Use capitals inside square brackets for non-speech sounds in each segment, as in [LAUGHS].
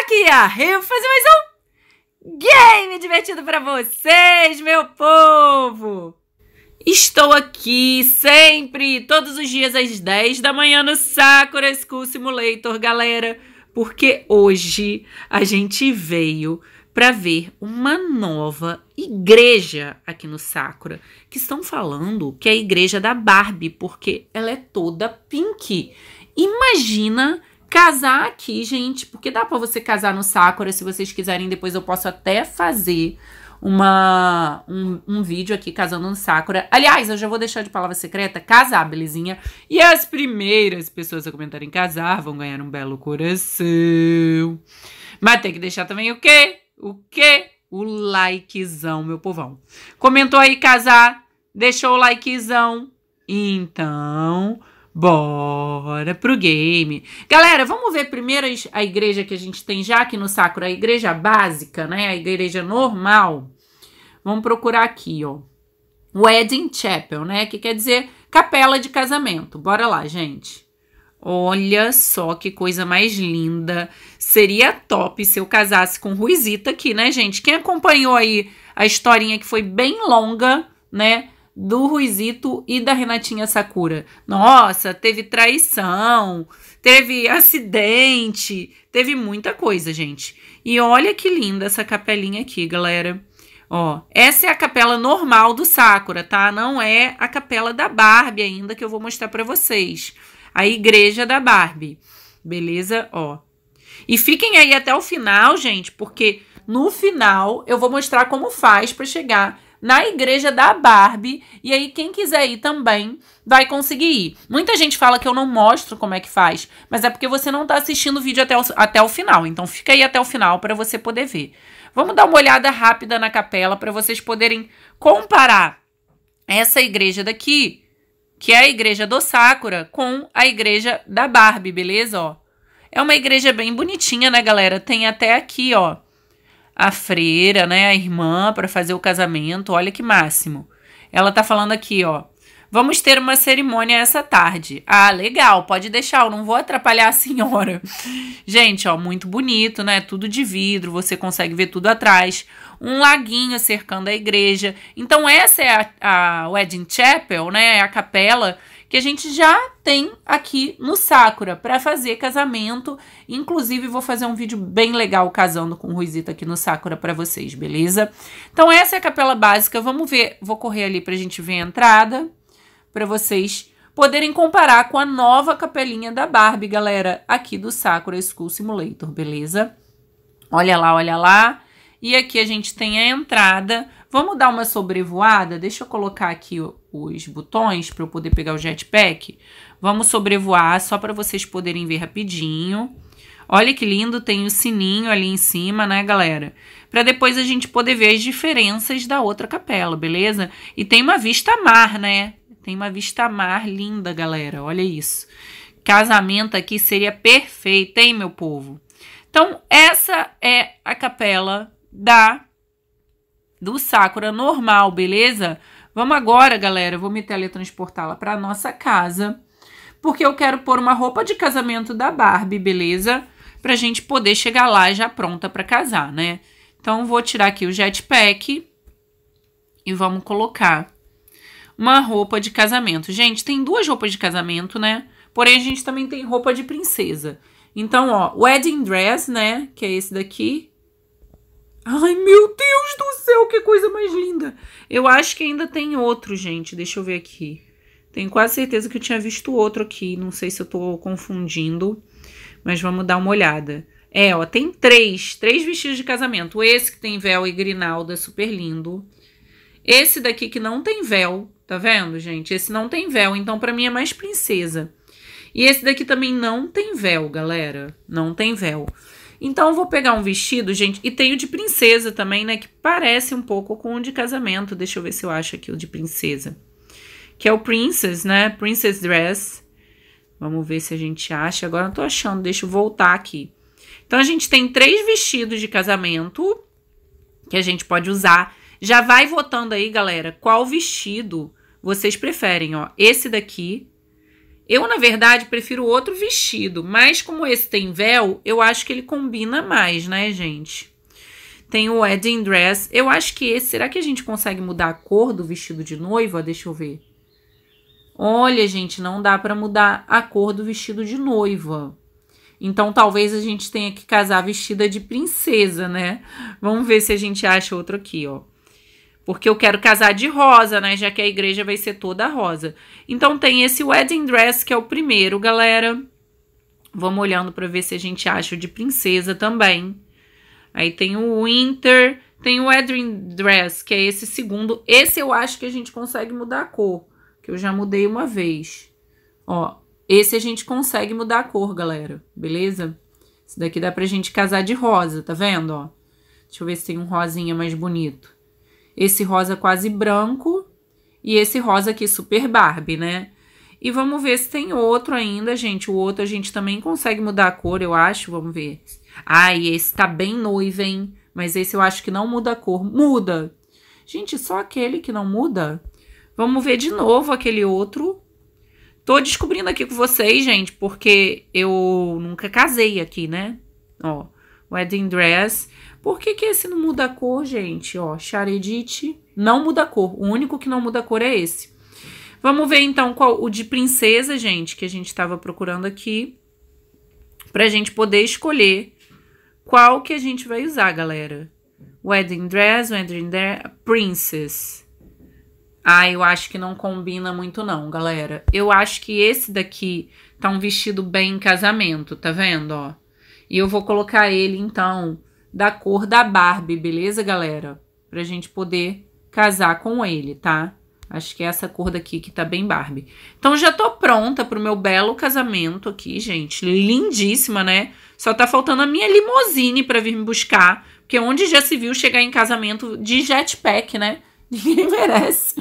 Aqui é a Rio fazer mais um game divertido para vocês, meu povo! Estou aqui sempre, todos os dias às 10 da manhã no Sakura School Simulator, galera, porque hoje a gente veio para ver uma nova igreja aqui no Sakura, que estão falando que é a igreja da Barbie, porque ela é toda pink. Imagina casar aqui, gente, porque dá para você casar no Sakura, se vocês quiserem, depois eu posso até fazer uma, um, um, vídeo aqui casando no Sakura. Aliás, eu já vou deixar de palavra secreta, casar, belezinha? E as primeiras pessoas a comentarem casar vão ganhar um belo coração. Mas tem que deixar também o quê? O quê? O likezão, meu povão. Comentou aí casar, deixou o likezão. Então, Bora pro game. Galera, vamos ver primeiro a igreja que a gente tem já aqui no sacro, a igreja básica, né? A igreja normal. Vamos procurar aqui, ó. Wedding Chapel, né? Que quer dizer capela de casamento. Bora lá, gente. Olha só que coisa mais linda. Seria top se eu casasse com Ruizita aqui, né, gente? Quem acompanhou aí a historinha que foi bem longa, né? do Ruizito e da Renatinha Sakura. Nossa, teve traição, teve acidente, teve muita coisa, gente. E olha que linda essa capelinha aqui, galera. Ó, essa é a capela normal do Sakura, tá? Não é a capela da Barbie ainda que eu vou mostrar para vocês. A igreja da Barbie. Beleza? Ó. E fiquem aí até o final, gente, porque no final eu vou mostrar como faz para chegar na igreja da Barbie. E aí, quem quiser ir também vai conseguir ir. Muita gente fala que eu não mostro como é que faz, mas é porque você não está assistindo o vídeo até o, até o final. Então, fica aí até o final para você poder ver. Vamos dar uma olhada rápida na capela para vocês poderem comparar essa igreja daqui, que é a igreja do Sakura, com a igreja da Barbie, beleza? Ó. É uma igreja bem bonitinha, né, galera? Tem até aqui, ó a freira, né, a irmã para fazer o casamento. Olha que máximo. Ela tá falando aqui, ó. Vamos ter uma cerimônia essa tarde. Ah, legal, pode deixar, eu não vou atrapalhar a senhora. [LAUGHS] Gente, ó, muito bonito, né? Tudo de vidro, você consegue ver tudo atrás. Um laguinho cercando a igreja. Então, essa é a, a Wedding Chapel, né? É a capela que a gente já tem aqui no Sakura para fazer casamento. Inclusive, vou fazer um vídeo bem legal casando com o Ruizito aqui no Sakura para vocês, beleza? Então, essa é a capela básica. Vamos ver, vou correr ali para a gente ver a entrada, para vocês poderem comparar com a nova capelinha da Barbie, galera, aqui do Sakura School Simulator, beleza? Olha lá, olha lá. E aqui a gente tem a entrada Vamos dar uma sobrevoada? Deixa eu colocar aqui os botões para eu poder pegar o jetpack. Vamos sobrevoar só para vocês poderem ver rapidinho. Olha que lindo, tem o sininho ali em cima, né, galera? Para depois a gente poder ver as diferenças da outra capela, beleza? E tem uma vista mar, né? Tem uma vista mar linda, galera. Olha isso. Casamento aqui seria perfeito, hein, meu povo? Então, essa é a capela da do Sakura normal, beleza? Vamos agora, galera, meter vou me teletransportá-la para nossa casa, porque eu quero pôr uma roupa de casamento da Barbie, beleza? Pra gente poder chegar lá já pronta para casar, né? Então vou tirar aqui o jetpack e vamos colocar uma roupa de casamento. Gente, tem duas roupas de casamento, né? Porém a gente também tem roupa de princesa. Então, ó, wedding dress, né, que é esse daqui, Ai, meu Deus do céu, que coisa mais linda! Eu acho que ainda tem outro, gente. Deixa eu ver aqui. Tenho quase certeza que eu tinha visto outro aqui. Não sei se eu tô confundindo, mas vamos dar uma olhada. É, ó, tem três, três vestidos de casamento. Esse que tem véu e grinalda, é super lindo. Esse daqui que não tem véu, tá vendo, gente? Esse não tem véu, então para mim é mais princesa. E esse daqui também não tem véu, galera. Não tem véu. Então eu vou pegar um vestido, gente, e tem o de princesa também, né, que parece um pouco com o de casamento. Deixa eu ver se eu acho aqui o de princesa. Que é o princess, né? Princess dress. Vamos ver se a gente acha. Agora não tô achando, deixa eu voltar aqui. Então a gente tem três vestidos de casamento que a gente pode usar. Já vai votando aí, galera, qual vestido vocês preferem, ó. Esse daqui eu, na verdade, prefiro outro vestido, mas como esse tem véu, eu acho que ele combina mais, né, gente? Tem o wedding dress. Eu acho que esse. Será que a gente consegue mudar a cor do vestido de noiva? Deixa eu ver. Olha, gente, não dá para mudar a cor do vestido de noiva. Então, talvez a gente tenha que casar vestida de princesa, né? Vamos ver se a gente acha outro aqui, ó. Porque eu quero casar de rosa, né? Já que a igreja vai ser toda rosa. Então tem esse wedding dress que é o primeiro, galera. Vamos olhando para ver se a gente acha de princesa também. Aí tem o winter, tem o wedding dress, que é esse segundo. Esse eu acho que a gente consegue mudar a cor, que eu já mudei uma vez. Ó, esse a gente consegue mudar a cor, galera. Beleza? Esse daqui dá pra gente casar de rosa, tá vendo, ó? Deixa eu ver se tem um rosinha mais bonito esse rosa quase branco e esse rosa aqui super Barbie, né? E vamos ver se tem outro ainda, gente. O outro a gente também consegue mudar a cor, eu acho. Vamos ver. Ah, esse tá bem noivo, hein? Mas esse eu acho que não muda a cor. Muda! Gente, só aquele que não muda? Vamos ver de novo aquele outro. Tô descobrindo aqui com vocês, gente, porque eu nunca casei aqui, né? Ó, wedding dress. Por que, que esse não muda a cor, gente? Ó, charedite não muda a cor. O único que não muda a cor é esse. Vamos ver então qual o de princesa, gente, que a gente estava procurando aqui. Pra gente poder escolher qual que a gente vai usar, galera. Wedding dress, wedding dress, princess. Ah, eu acho que não combina muito não, galera. Eu acho que esse daqui tá um vestido bem em casamento, tá vendo, ó? E eu vou colocar ele, então, da cor da Barbie, beleza, galera? Pra gente poder casar com ele, tá? Acho que é essa cor daqui que tá bem Barbie. Então já tô pronta pro meu belo casamento aqui, gente. Lindíssima, né? Só tá faltando a minha limousine para vir me buscar. Porque onde já se viu chegar em casamento de jetpack, né? [LAUGHS] Ninguém merece.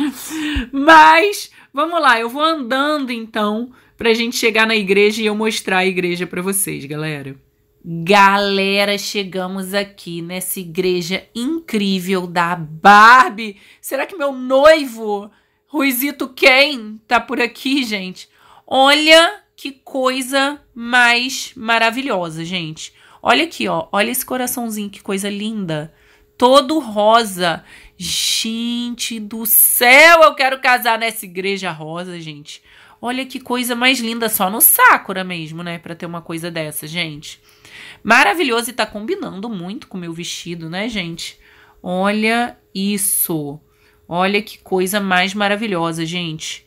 Mas vamos lá, eu vou andando então pra gente chegar na igreja e eu mostrar a igreja para vocês, galera. Galera, chegamos aqui nessa igreja incrível da Barbie. Será que meu noivo, Ruizito Ken, tá por aqui, gente? Olha que coisa mais maravilhosa, gente. Olha aqui, ó. Olha esse coraçãozinho, que coisa linda. Todo rosa. Gente do céu, eu quero casar nessa igreja rosa, gente. Olha que coisa mais linda, só no Sakura mesmo, né? Pra ter uma coisa dessa, gente. Maravilhoso e tá combinando muito com o meu vestido, né, gente? Olha isso. Olha que coisa mais maravilhosa, gente.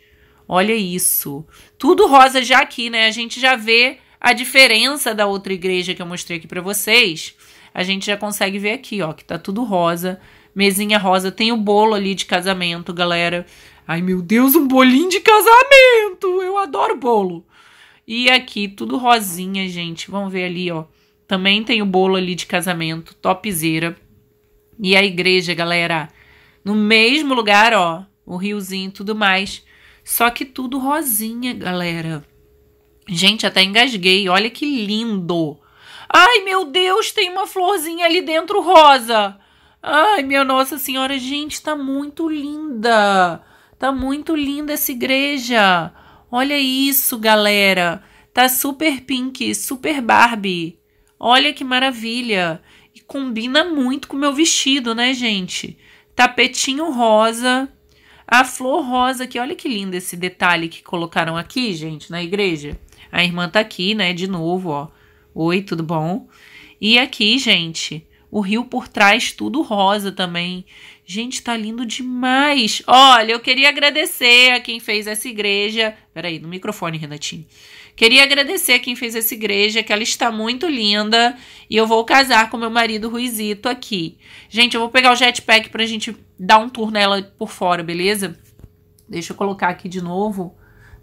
Olha isso. Tudo rosa já aqui, né? A gente já vê a diferença da outra igreja que eu mostrei aqui para vocês. A gente já consegue ver aqui, ó, que tá tudo rosa. Mesinha rosa. Tem o bolo ali de casamento, galera. Ai, meu Deus, um bolinho de casamento! Eu adoro bolo. E aqui, tudo rosinha, gente. Vamos ver ali, ó. Também tem o bolo ali de casamento, topzeira. E a igreja, galera, no mesmo lugar, ó, o riozinho e tudo mais. Só que tudo rosinha, galera. Gente, até engasguei. Olha que lindo. Ai, meu Deus, tem uma florzinha ali dentro rosa. Ai, minha Nossa Senhora, gente, tá muito linda. Tá muito linda essa igreja. Olha isso, galera. Tá super pink, super Barbie. Olha que maravilha! E combina muito com o meu vestido, né, gente? Tapetinho rosa, a flor rosa aqui. Olha que lindo esse detalhe que colocaram aqui, gente, na igreja. A irmã tá aqui, né, de novo, ó. Oi, tudo bom? E aqui, gente, o rio por trás, tudo rosa também. Gente, tá lindo demais. Olha, eu queria agradecer a quem fez essa igreja. Peraí, no microfone, Renatinho. Queria agradecer a quem fez essa igreja, que ela está muito linda. E eu vou casar com meu marido Ruizito aqui. Gente, eu vou pegar o jetpack pra gente dar um tour nela por fora, beleza? Deixa eu colocar aqui de novo.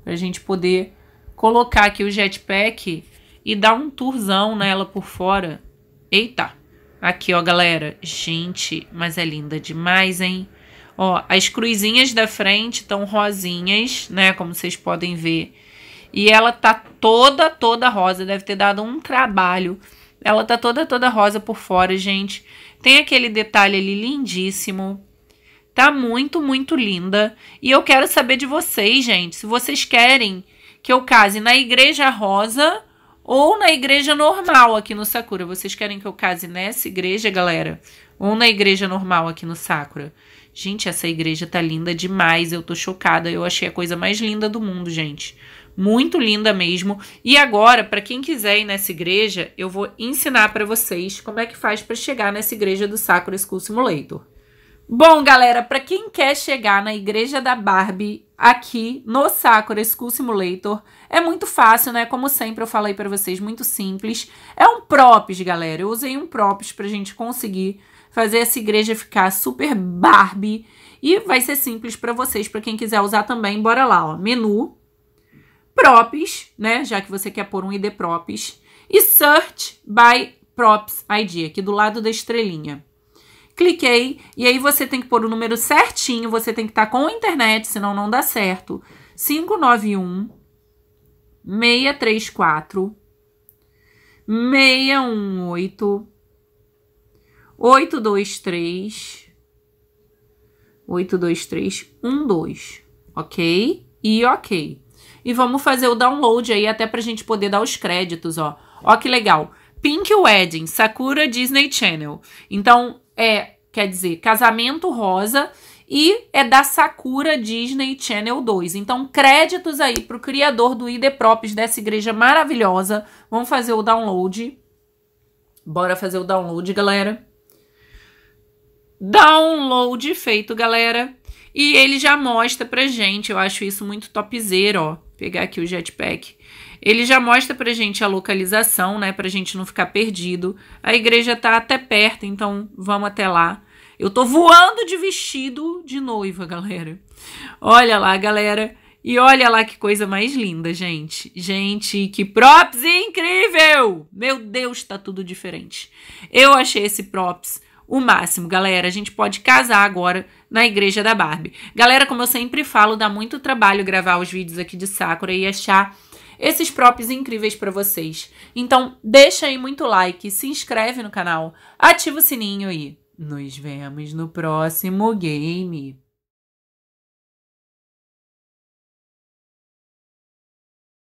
Pra gente poder colocar aqui o jetpack e dar um tourzão nela por fora. Eita! Aqui, ó, galera. Gente, mas é linda demais, hein? Ó, as cruzinhas da frente estão rosinhas, né? Como vocês podem ver. E ela tá toda, toda rosa. Deve ter dado um trabalho. Ela tá toda, toda rosa por fora, gente. Tem aquele detalhe ali lindíssimo. Tá muito, muito linda. E eu quero saber de vocês, gente, se vocês querem que eu case na igreja rosa ou na igreja normal aqui no Sakura. Vocês querem que eu case nessa igreja, galera? Ou na igreja normal aqui no Sakura? Gente, essa igreja tá linda demais. Eu tô chocada. Eu achei a coisa mais linda do mundo, gente. Muito linda mesmo. E agora, para quem quiser ir nessa igreja, eu vou ensinar para vocês como é que faz para chegar nessa igreja do Sakura School Simulator. Bom, galera, para quem quer chegar na igreja da Barbie aqui no Sakura School Simulator. É muito fácil, né? Como sempre eu falei para vocês, muito simples. É um props, galera. Eu usei um props pra gente conseguir fazer essa igreja ficar super Barbie e vai ser simples para vocês, para quem quiser usar também. Bora lá, ó. Menu props, né? Já que você quer pôr um ID props e search by props ID aqui do lado da estrelinha cliquei, e aí você tem que pôr o número certinho, você tem que estar tá com a internet, senão não dá certo. 591 634 618 823 823 12, ok? E ok. E vamos fazer o download aí até pra gente poder dar os créditos, ó. Ó que legal. Pink Wedding, Sakura Disney Channel. Então, é, quer dizer, Casamento Rosa e é da Sakura Disney Channel 2. Então, créditos aí pro criador do ID Props dessa igreja maravilhosa. Vamos fazer o download. Bora fazer o download, galera. Download feito, galera. E ele já mostra pra gente, eu acho isso muito topzera, ó pegar aqui o jetpack. Ele já mostra pra gente a localização, né? Pra gente não ficar perdido. A igreja tá até perto, então vamos até lá. Eu tô voando de vestido de noiva, [LAUGHS] galera. Olha lá, galera. E olha lá que coisa mais linda, gente. Gente, que props incrível! Meu Deus, tá tudo diferente. Eu achei esse props o máximo. Galera, a gente pode casar agora na igreja da Barbie. Galera, como eu sempre falo, dá muito trabalho gravar os vídeos aqui de Sakura e achar esses props incríveis para vocês. Então, deixa aí muito like, se inscreve no canal, ativa o sininho e nos vemos no próximo game.